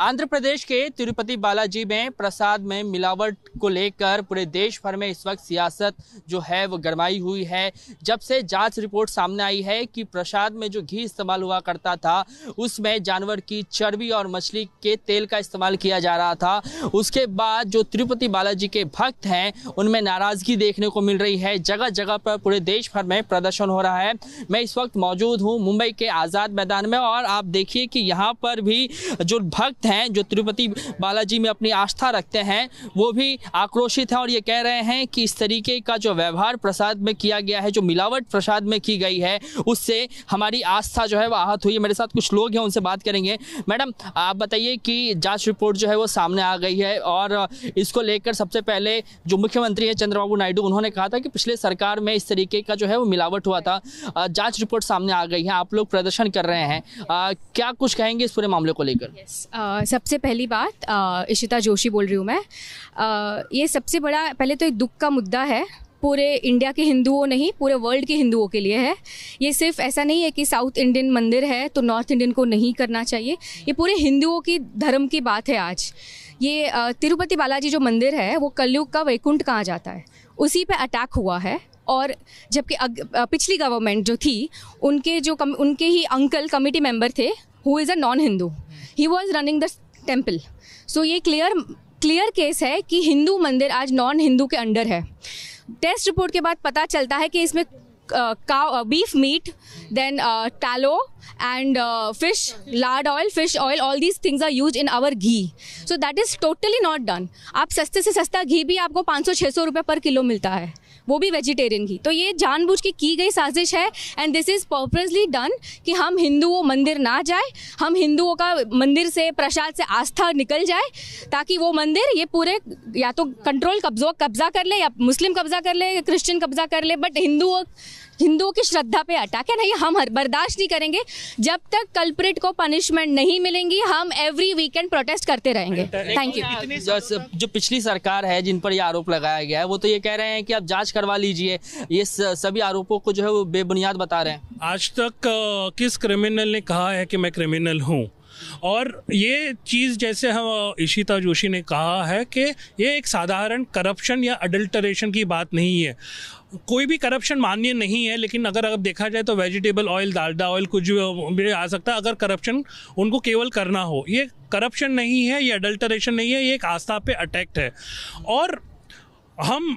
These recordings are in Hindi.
आंध्र प्रदेश के तिरुपति बालाजी में प्रसाद में मिलावट को लेकर पूरे देश भर में इस वक्त सियासत जो है वो गरमाई हुई है जब से जांच रिपोर्ट सामने आई है कि प्रसाद में जो घी इस्तेमाल हुआ करता था उसमें जानवर की चर्बी और मछली के तेल का इस्तेमाल किया जा रहा था उसके बाद जो तिरुपति बालाजी के भक्त हैं उनमें नाराज़गी देखने को मिल रही है जगह जगह पर पूरे देश भर में प्रदर्शन हो रहा है मैं इस वक्त मौजूद हूँ मुंबई के आज़ाद मैदान में और आप देखिए कि यहाँ पर भी जो भक्त भक्त हैं जो तिरुपति बालाजी में अपनी आस्था रखते हैं वो भी आक्रोशित हैं और ये कह रहे हैं कि इस तरीके का जो व्यवहार प्रसाद में किया गया है जो मिलावट प्रसाद में की गई है उससे हमारी आस्था जो है वह आहत हुई है मेरे साथ कुछ लोग हैं उनसे बात करेंगे मैडम आप बताइए कि जाँच रिपोर्ट जो है वो सामने आ गई है और इसको लेकर सबसे पहले जो मुख्यमंत्री है चंद्रबाबू नायडू उन्होंने कहा था कि पिछले सरकार में इस तरीके का जो है वो मिलावट हुआ था जांच रिपोर्ट सामने आ गई है आप लोग प्रदर्शन कर रहे हैं आ, क्या कुछ कहेंगे इस पूरे मामले को लेकर yes, uh, सबसे पहली बात इशिता जोशी बोल रही हूँ मैं ये सबसे बड़ा पहले तो एक दुख का मुद्दा है पूरे इंडिया के हिंदुओं नहीं पूरे वर्ल्ड के हिंदुओं के लिए है ये सिर्फ ऐसा नहीं है कि साउथ इंडियन मंदिर है तो नॉर्थ इंडियन को नहीं करना चाहिए ये पूरे हिंदुओं की धर्म की बात है आज ये तिरुपति बालाजी जो मंदिर है वो कलयुग का वैकुंठ कहा जाता है उसी पे अटैक हुआ है और जबकि पिछली गवर्नमेंट जो थी उनके जो कम उनके ही अंकल कमेटी मेंबर थे who is a non Hindu he was running the temple so ये क्लियर क्लियर केस है कि हिंदू मंदिर आज नॉन हिंदू के अंडर है टेस्ट रिपोर्ट के बाद पता चलता है कि इसमें cow beef meat then tallow and fish lard oil fish oil all these things are use in our ghee so that is totally not done आप सस्ते से सस्ता घी भी आपको 500 600 रुपए पर किलो मिलता है वो भी वेजिटेरियन की तो ये जानबूझ के की गई साजिश है and this is purposely done कि हम हिंदुओं मंदिर ना जाए हम हिंदुओं का मंदिर से प्रसाद से आस्था निकल जाए ताकि वो मंदिर ये पूरे या तो कंट्रोल कब्जो कब्जा कर ले या मुस्लिम कब्जा कर ले क्रिश्चियन कब्जा कर ले बट हिंदुओं हिंदुओं की श्रद्धा पे अटैक है नहीं हम बर्दाश्त नहीं करेंगे जब तक कल्प्रिट को पनिशमेंट नहीं मिलेंगी हम एवरी वीकेंड प्रोटेस्ट करते रहेंगे थैंक यू जो, जो पिछली सरकार है जिन पर यह आरोप लगाया गया है वो तो ये कह रहे हैं कि आप जांच करवा लीजिए ये सभी आरोपों को जो है वो बेबुनियाद बता रहे हैं आज तक किस क्रिमिनल ने कहा है कि मैं क्रिमिनल हूँ और ये चीज़ जैसे हम इशिता जोशी ने कहा है कि ये एक साधारण करप्शन या अडल्टरेशन की बात नहीं है कोई भी करप्शन मान्य नहीं है लेकिन अगर अब देखा जाए तो वेजिटेबल ऑयल डालडा ऑयल कुछ भी आ सकता है अगर करप्शन उनको केवल करना हो ये करप्शन नहीं है ये अडल्टरेशन नहीं है ये एक आस्था पे अटैक्ट है और हम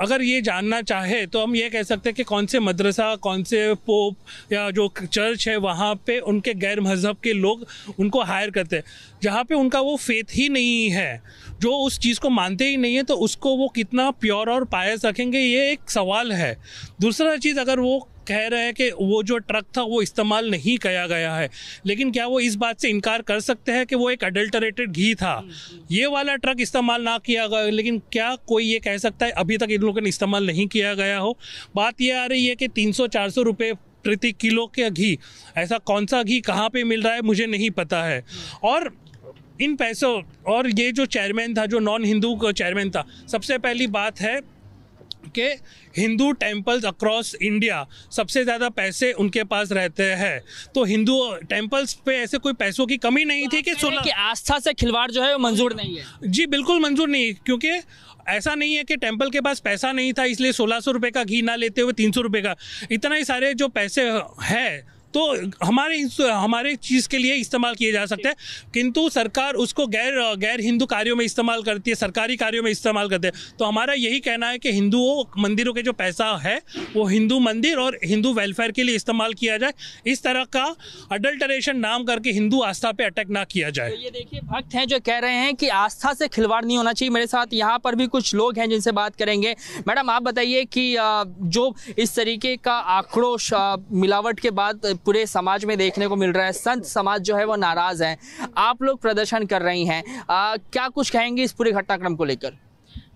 अगर ये जानना चाहे तो हम ये कह सकते हैं कि कौन से मदरसा कौन से पोप या जो चर्च है वहाँ पे उनके गैर मजहब के लोग उनको हायर करते हैं जहाँ पे उनका वो फेथ ही नहीं है जो उस चीज़ को मानते ही नहीं है तो उसको वो कितना प्योर और पायस रखेंगे ये एक सवाल है दूसरा चीज़ अगर वो कह रहे हैं कि वो जो ट्रक था वो इस्तेमाल नहीं किया गया है लेकिन क्या वो इस बात से इनकार कर सकते हैं कि वो एक अडल्टरेटेड घी था ये वाला ट्रक इस्तेमाल ना किया गया लेकिन क्या कोई ये कह सकता है अभी तक इन लोगों ने इस्तेमाल नहीं किया गया हो बात ये आ रही है कि तीन सौ चार सौ रुपये प्रति किलो के घी ऐसा कौन सा घी कहाँ पे मिल रहा है मुझे नहीं पता है और इन पैसों और ये जो चेयरमैन था जो नॉन हिंदू चेयरमैन था सबसे पहली बात है के हिंदू टेम्पल्स अक्रॉस इंडिया सबसे ज़्यादा पैसे उनके पास रहते हैं तो हिंदू टेम्पल्स पे ऐसे कोई पैसों की कमी नहीं तो थी कि सोलह तो की आस्था से खिलवाड़ जो है वो मंजूर नहीं है जी बिल्कुल मंजूर नहीं क्योंकि ऐसा नहीं है कि टेम्पल के पास पैसा नहीं था इसलिए सोलह सौ का घी ना लेते हुए तीन सौ का इतना ही सारे जो पैसे है तो हमारे हमारे चीज़ के लिए इस्तेमाल किए जा सकते हैं किंतु सरकार उसको गैर गैर हिंदू कार्यों में इस्तेमाल करती है सरकारी कार्यों में इस्तेमाल करते हैं तो हमारा यही कहना है कि हिंदुओं मंदिरों के जो पैसा है वो हिंदू मंदिर और हिंदू वेलफेयर के लिए इस्तेमाल किया जाए इस तरह का अडल्टरेशन नाम करके हिंदू आस्था पे अटैक ना किया जाए तो ये देखिए भक्त हैं जो कह रहे हैं कि आस्था से खिलवाड़ नहीं होना चाहिए मेरे साथ यहाँ पर भी कुछ लोग हैं जिनसे बात करेंगे मैडम आप बताइए कि जो इस तरीके का आक्रोश मिलावट के बाद पूरे समाज में देखने को मिल रहा है संत समाज जो है वो नाराज़ है आप लोग प्रदर्शन कर रही हैं क्या कुछ कहेंगे इस पूरे घटनाक्रम को लेकर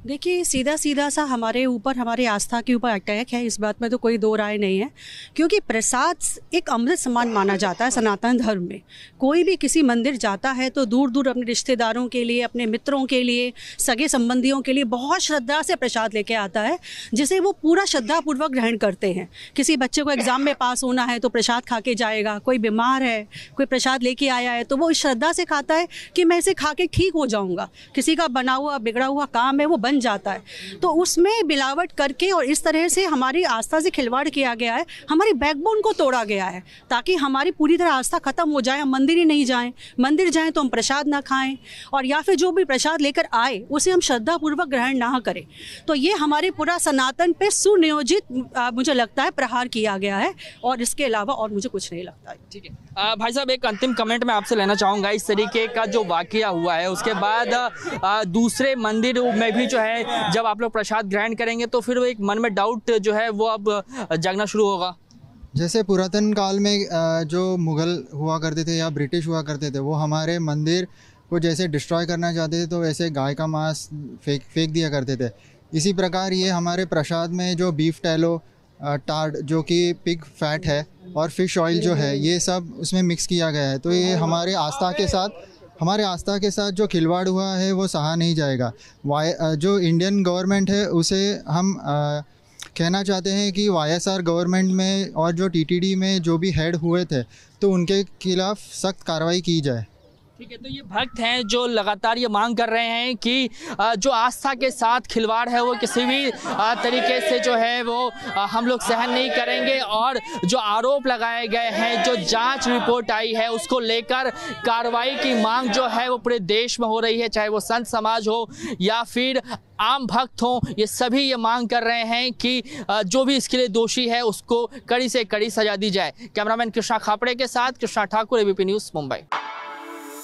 देखिए सीधा सीधा सा हमारे ऊपर हमारे आस्था के ऊपर अटैक है इस बात में तो कोई दो राय नहीं है क्योंकि प्रसाद एक अमृत समान माना जाता है सनातन धर्म में कोई भी किसी मंदिर जाता है तो दूर दूर अपने रिश्तेदारों के लिए अपने मित्रों के लिए सगे संबंधियों के लिए बहुत श्रद्धा से प्रसाद लेके आता है जिसे वो पूरा श्रद्धापूर्वक ग्रहण करते हैं किसी बच्चे को एग्ज़ाम में पास होना है तो प्रसाद खा के जाएगा कोई बीमार है कोई प्रसाद लेके आया है तो वो इस श्रद्धा से खाता है कि मैं इसे खा के ठीक हो जाऊँगा किसी का बना हुआ बिगड़ा हुआ काम है वो बन जाता है तो उसमें मिलावट करके और इस तरह से हमारी आस्था से खिलवाड़ किया गया है हमारी बैकबोन को तोड़ा गया है ताकि हमारी पूरी तरह आस्था खत्म हो जाए हम मंदिर ही नहीं जाएं मंदिर जाएं तो हम प्रसाद ना खाएं और या फिर जो भी प्रसाद लेकर आए उसे हम श्रद्धापूर्वक ग्रहण ना करें तो ये हमारे पूरा सनातन पे सुनियोजित मुझे लगता है प्रहार किया गया है और इसके अलावा और मुझे कुछ नहीं लगता है ठीक है भाई साहब एक अंतिम कमेंट मैं आपसे लेना चाहूँगा इस तरीके का जो वाक़ हुआ है उसके बाद दूसरे मंदिर में भी जो होता है जब आप लोग प्रसाद ग्रहण करेंगे तो फिर वो एक मन में डाउट जो है वो अब जागना शुरू होगा जैसे पुरातन काल में जो मुग़ल हुआ करते थे या ब्रिटिश हुआ करते थे वो हमारे मंदिर को जैसे डिस्ट्रॉय करना चाहते थे तो वैसे गाय का मांस फेंक फेंक दिया करते थे इसी प्रकार ये हमारे प्रसाद में जो बीफ टैलो टार्ड जो कि पिग फैट है और फिश ऑयल जो है ये सब उसमें मिक्स किया गया है तो ये हमारे आस्था के साथ हमारे आस्था के साथ जो खिलवाड़ हुआ है वो सहा नहीं जाएगा वाई जो इंडियन गवर्नमेंट है उसे हम आ, कहना चाहते हैं कि वाईएसआर गवर्नमेंट में और जो टीटीडी में जो भी हेड हुए थे तो उनके खिलाफ सख्त कार्रवाई की जाए ठीक है तो ये भक्त हैं जो लगातार ये मांग कर रहे हैं कि जो आस्था के साथ खिलवाड़ है वो किसी भी तरीके से जो है वो हम लोग सहन नहीं करेंगे और जो आरोप लगाए गए हैं जो जांच रिपोर्ट आई है उसको लेकर कार्रवाई की मांग जो है वो पूरे देश में हो रही है चाहे वो संत समाज हो या फिर आम भक्त हों ये सभी ये मांग कर रहे हैं कि जो भी इसके लिए दोषी है उसको कड़ी से कड़ी सजा दी जाए कैमरामैन कृष्णा खापड़े के साथ कृष्णा ठाकुर एबीपी न्यूज़ मुंबई